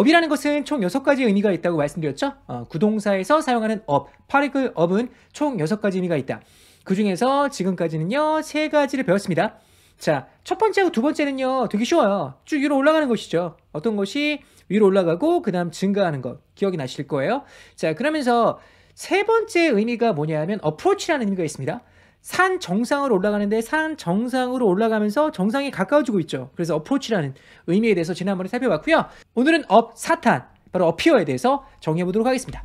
업이라는 것은 총 6가지 의미가 있다고 말씀드렸죠. 어, 구동사에서 사용하는 업, 파리글 업은 총 6가지 의미가 있다. 그 중에서 지금까지는요. 3 가지를 배웠습니다. 자, 첫 번째하고 두 번째는요. 되게 쉬워요. 쭉 위로 올라가는 것이죠. 어떤 것이 위로 올라가고 그 다음 증가하는 것. 기억이 나실 거예요. 자, 그러면서 세 번째 의미가 뭐냐 하면 어프로치라는 의미가 있습니다. 산 정상으로 올라가는데 산 정상으로 올라가면서 정상에 가까워지고 있죠. 그래서 어프로치라는 의미에 대해서 지난번에 살펴봤고요. 오늘은 업 사탄, 바로 어피어에 대해서 정해 보도록 하겠습니다.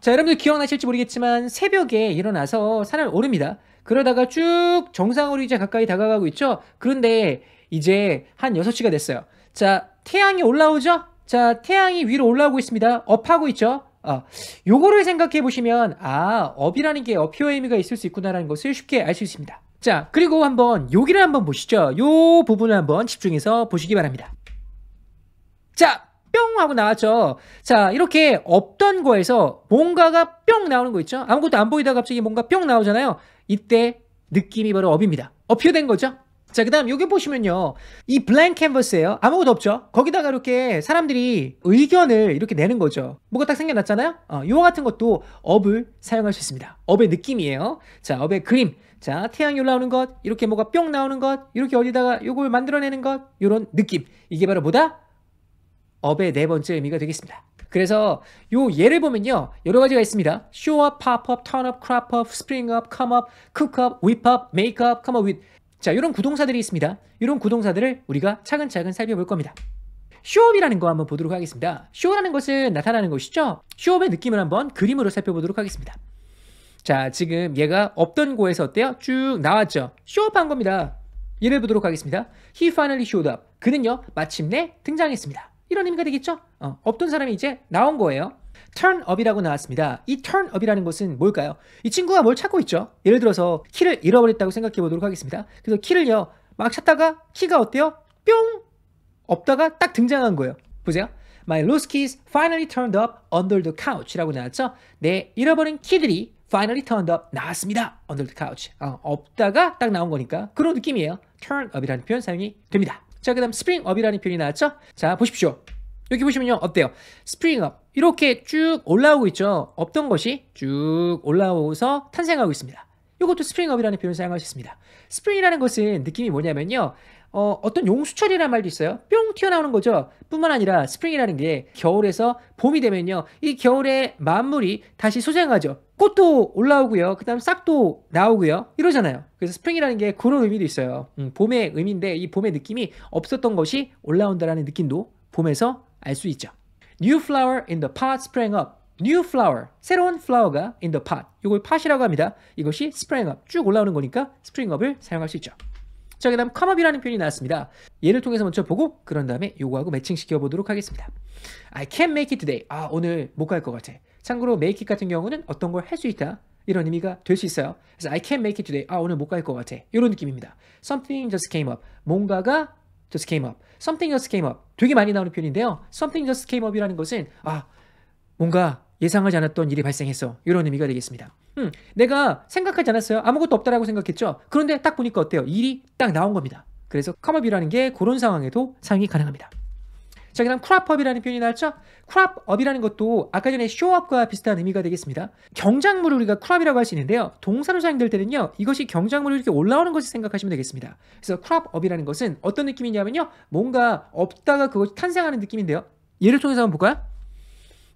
자, 여러분들 기억나실지 모르겠지만 새벽에 일어나서 산을 오릅니다. 그러다가 쭉 정상으로 이제 가까이 다가가고 있죠. 그런데 이제 한 6시가 됐어요. 자, 태양이 올라오죠? 자, 태양이 위로 올라오고 있습니다. 업하고 있죠? 어, 요거를 생각해 보시면 아 업이라는 게 어표의 의미가 있을 수 있구나라는 것을 쉽게 알 수 있습니다. 자 그리고 한번 여기를 한번 보시죠. 요 부분을 한번 집중해서 보시기 바랍니다. 자뿅 하고 나왔죠. 자 이렇게 없던 거에서 뭔가가 뿅 나오는 거 있죠. 아무것도 안 보이다 가 갑자기 뭔가 뿅 나오잖아요. 이때 느낌이 바로 업입니다. 어표된 거죠. 자, 그 다음 여기 보시면요. 이 블랭 캔버스예요. 아무것도 없죠. 거기다가 이렇게 사람들이 의견을 이렇게 내는 거죠. 뭐가 딱 생겨났잖아요. 어, 이와 같은 것도 업을 사용할 수 있습니다. 업의 느낌이에요. 자, 업의 그림. 자, 태양이 올라오는 것, 이렇게 뭐가 뿅 나오는 것, 이렇게 어디다가 요걸 만들어내는 것, 요런 느낌. 이게 바로 뭐다? 업의 네 번째 의미가 되겠습니다. 그래서 요 예를 보면요. 여러 가지가 있습니다. show up, pop up, turn up, crop up, spring up, come up, cook up, whip up, make up, come up with 자, 이런 구동사들이 있습니다. 이런 구동사들을 우리가 차근차근 살펴볼 겁니다. 쇼업이라는 거 한번 보도록 하겠습니다. 쇼라는 것은 나타나는 것이죠. 쇼업의 느낌을 한번 그림으로 살펴보도록 하겠습니다. 자, 지금 얘가 없던 곳에서 어때요? 쭉 나왔죠. 쇼업한 겁니다. 예를 보도록 하겠습니다. He finally showed up. 그는요, 마침내 등장했습니다. 이런 의미가 되겠죠? 어, 없던 사람이 이제 나온 거예요. turnup이라고 나왔습니다. 이 turnup이라는 것은 뭘까요? 이 친구가 뭘 찾고 있죠? 예를 들어서 키를 잃어버렸다고 생각해 보도록 하겠습니다. 그래서 키를요. 막 찾다가 키가 어때요? 뿅! 없다가 딱 등장한 거예요. 보세요. My lost keys finally turned up under the couch라고 나왔죠. 내 잃어버린 키들이 finally turned up 나왔습니다. under the couch. 어, 없다가 딱 나온 거니까 그런 느낌이에요. turn up이라는 표현 사용이 됩니다. 자, 그 다음 spring up이라는 표현이 나왔죠. 자, 보십시오. 여기 보시면요 어때요? 스프링업 이렇게 쭉 올라오고 있죠 없던 것이 쭉 올라오서 탄생하고 있습니다 이것도 스프링업이라는 표현을 사용하셨습니다 스프링이라는 것은 느낌이 뭐냐면요 어, 어떤 용수철이라는 말도 있어요 뿅 튀어나오는 거죠 뿐만 아니라 스프링이라는 게 겨울에서 봄이 되면요 이 겨울에 만물이 다시 소생하죠 꽃도 올라오고요 그 다음 싹도 나오고요 이러잖아요 그래서 스프링이라는 게 그런 의미도 있어요 음, 봄의 의미인데 이 봄의 느낌이 없었던 것이 올라온다라는 느낌도 봄에서 알수 있죠. New flower in the pot sprang up. New flower, 새로운 flower가 in the pot. 이걸 pot이라고 합니다. 이것이 sprang up, 쭉 올라오는 거니까 spring up을 사용할 수 있죠. 자, 그 다음 come up이라는 표현이 나왔습니다. 얘를 통해서 먼저 보고 그런 다음에 요거하고 매칭시켜 보도록 하겠습니다. I can't make it today. 아, 오늘 못 갈 것 같아. 참고로 make it 같은 경우는 어떤 걸 할 수 있다. 이런 의미가 될 수 있어요. 그래서 I can't make it today. 아, 오늘 못 갈 것 같아. 이런 느낌입니다. Something just came up. 뭔가가 just came up. something just came up. 되게 많이 나오는 표현인데요. something just came up이라는 것은 아, 뭔가 예상하지 않았던 일이 발생했어. 이런 의미가 되겠습니다. 음, 내가 생각하지 않았어요. 아무것도 없다라고 생각했죠. 그런데 딱 보니까 어때요? 일이 딱 나온 겁니다. 그래서 컴업이라는 게 그런 상황에도 사용이 가능합니다. 자, 그 다음 크랍업이라는 표현이 나왔죠? 크랍업이라는 것도 아까 전에 쇼업과 비슷한 의미가 되겠습니다. 경작물을 우리가 크랍이라고 할 수 있는데요. 동사로 사용될 때는요. 이것이 경작물이 이렇게 올라오는 것을 생각하시면 되겠습니다. 그래서 크랍업이라는 것은 어떤 느낌이냐면요. 뭔가 없다가 그것이 탄생하는 느낌인데요. 예를 통해서 한번 볼까요?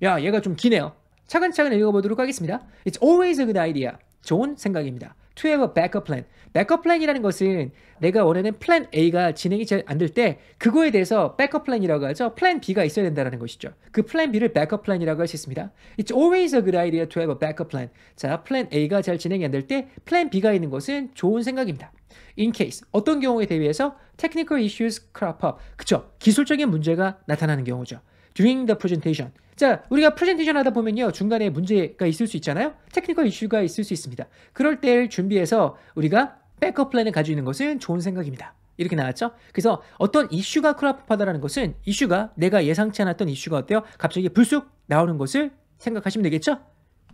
야, 얘가 좀 기네요. 차근차근 읽어보도록 하겠습니다. It's always a good idea. 좋은 생각입니다. to have a backup plan. backup plan이라는 것은 내가 원하는 플랜 A가 진행이 잘 안 될 때 그거에 대해서 backup plan이라고 하죠. 플랜 B 가 있어야 된다는 것이죠. 그 플랜 B를 backup plan이라고 할 수 있습니다. It's always a good idea to have a backup plan. 자, 플랜 A가 잘 진행이 안될때 플랜 B가 있는 것은 좋은 생각입니다. In case 어떤 경우에 대비해서 technical issues crop up. 그쵸? 기술적인 문제가 나타나는 경우죠. during the presentation. 자, 우리가 프레젠테이션 하다 보면요. 중간에 문제가 있을 수 있잖아요. 테크니컬 이슈가 있을 수 있습니다. 그럴 때 준비해서 우리가 백업 플랜을 가지고 있는 것은 좋은 생각입니다. 이렇게 나왔죠? 그래서 어떤 이슈가 크롭하다라는 것은 이슈가 내가 예상치 않았던 이슈가 어때요? 갑자기 불쑥 나오는 것을 생각하시면 되겠죠?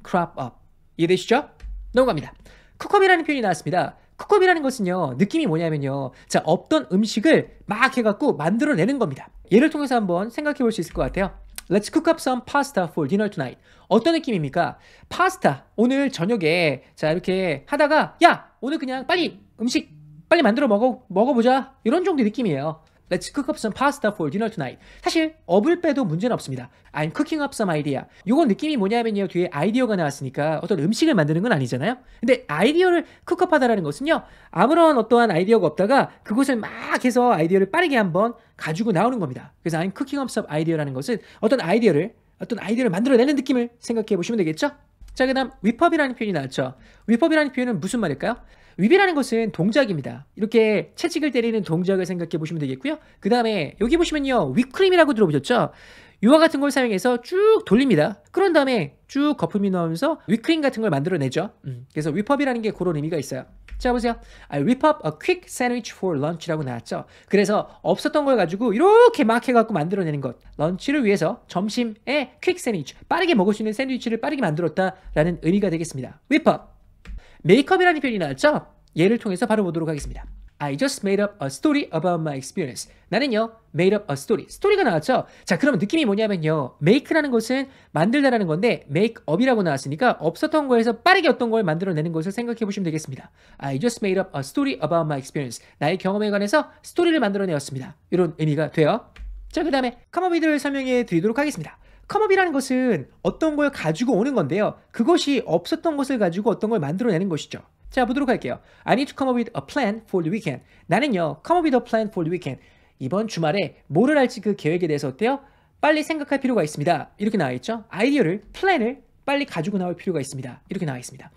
crop up. 이해되시죠? 넘어갑니다. 쿡업이라는 표현이 나왔습니다. 쿡업이라는 것은요. 느낌이 뭐냐면요. 자, 없던 음식을 막 해갖고 만들어내는 겁니다. 얘를 통해서 한번 생각해 볼 수 있을 것 같아요. Let's cook up some pasta for dinner tonight. 어떤 느낌입니까? 파스타. 오늘 저녁에 자 이렇게 하다가 야 오늘 그냥 빨리 음식 빨리 만들어 먹어 먹어보자 이런 정도의 느낌이에요. Let's cook up some pasta for dinner tonight. 사실 업을 빼도 문제는 없습니다. I'm cooking up some idea. 요건 느낌이 뭐냐면요. 뒤에 아이디어가 나왔으니까 어떤 음식을 만드는 건 아니잖아요. 근데 아이디어를 c o 하다 라는 것은요. 아무런 어떠한 아이디어가 없다가 그곳을 막 해서 아이디어를 빠르게 한번 가지고 나오는 겁니다. 그래서 I'm cooking up some idea라는 것은 어떤 아이디어를 어떤 아이디어를 만들어내는 느낌을 생각해 보시면 되겠죠? 자, 그 다음 위법이라는 표현이 나왔죠. 위법이라는 표현은 무슨 말일까요? 위비라는 것은 동작입니다. 이렇게 채찍을 때리는 동작을 생각해 보시면 되겠고요. 그 다음에 여기 보시면요. 위크림이라고 들어보셨죠? 유화 같은 걸 사용해서 쭉 돌립니다. 그런 다음에 쭉 거품이 나오면서 위크림 같은 걸 만들어내죠. 음. 그래서 위펍이라는 게 그런 의미가 있어요. 자 보세요. I whip up a quick sandwich for lunch라고 나왔죠. 그래서 없었던 걸 가지고 이렇게 막 해갖고 만들어내는 것. 런치를 위해서 점심에 quick sandwich, 빠르게 먹을 수 있는 샌드위치를 빠르게 만들었다라는 의미가 되겠습니다. whip up. 메이크업이라는 표현이 나왔죠? 예를 통해서 바로 보도록 하겠습니다. I just made up a story about my experience. 나는요, made up a story. 스토리가 나왔죠? 자, 그럼 느낌이 뭐냐면요. make라는 것은 만들다라는 건데, make up이라고 나왔으니까, 없었던 거에서 빠르게 어떤 걸 만들어내는 것을 생각해 보시면 되겠습니다. I just made up a story about my experience. 나의 경험에 관해서 스토리를 만들어내었습니다. 이런 의미가 돼요. 자, 그 다음에 come u 설명해 드리도록 하겠습니다. 컴업이라는 것은 어떤 걸 가지고 오는 건데요. 그것이 없었던 것을 가지고 어떤 걸 만들어내는 것이죠. 자, 보도록 할게요. I need to come up with a plan for the weekend. 나는요, come up with a plan for the weekend. 이번 주말에 뭐를 할지 그 계획에 대해서 어때요? 빨리 생각할 필요가 있습니다. 이렇게 나와 있죠. 아이디어를, 플랜을 빨리 가지고 나올 필요가 있습니다. 이렇게 나와 있습니다.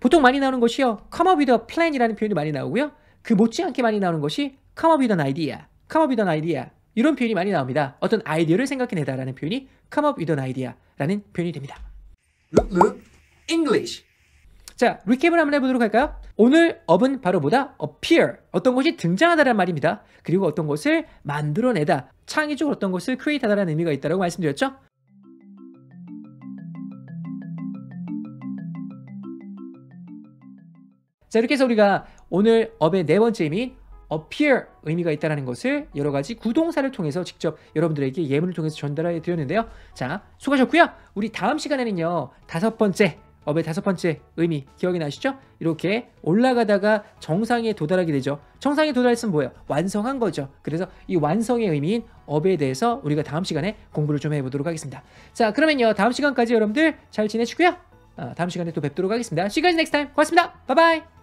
보통 많이 나오는 것이요. come up with a plan이라는 표현이 많이 나오고요. 그 못지않게 많이 나오는 것이 come up with an idea, come up with an idea, 이런 표현이 많이 나옵니다. 어떤 아이디어를 생각해내다라는 표현이 come up with an idea라는 표현이 됩니다. l o English. 자, 리캡을 한번 해보도록 할까요? 오늘 업은 바로 보다 appear. 어떤 것이 등장하다라는 말입니다. 그리고 어떤 것을 만들어내다. 창의적으로 어떤 것을 c r e a t e 하다라는 의미가 있다고 말씀드렸죠? 자, 이렇게 해서 우리가 오늘 업의 네 번째 의미인 appear 의미가 있다는 것을 여러 가지 구동사를 통해서 직접 여러분들에게 예문을 통해서 전달해 드렸는데요. 자, 수고하셨고요. 우리 다음 시간에는요. 다섯 번째 업의 다섯 번째 의미 기억이 나시죠? 이렇게 올라가다가 정상에 도달하게 되죠. 정상에 도달했으면 뭐예요? 완성한 거죠. 그래서 이 완성의 의미인 업에 대해서 우리가 다음 시간에 공부를 좀 해보도록 하겠습니다. 자 그러면요 다음 시간까지 여러분들 잘 지내시고요. 아, 다음 시간에 또 뵙도록 하겠습니다. See you guys next time. 고맙습니다. 바이바이.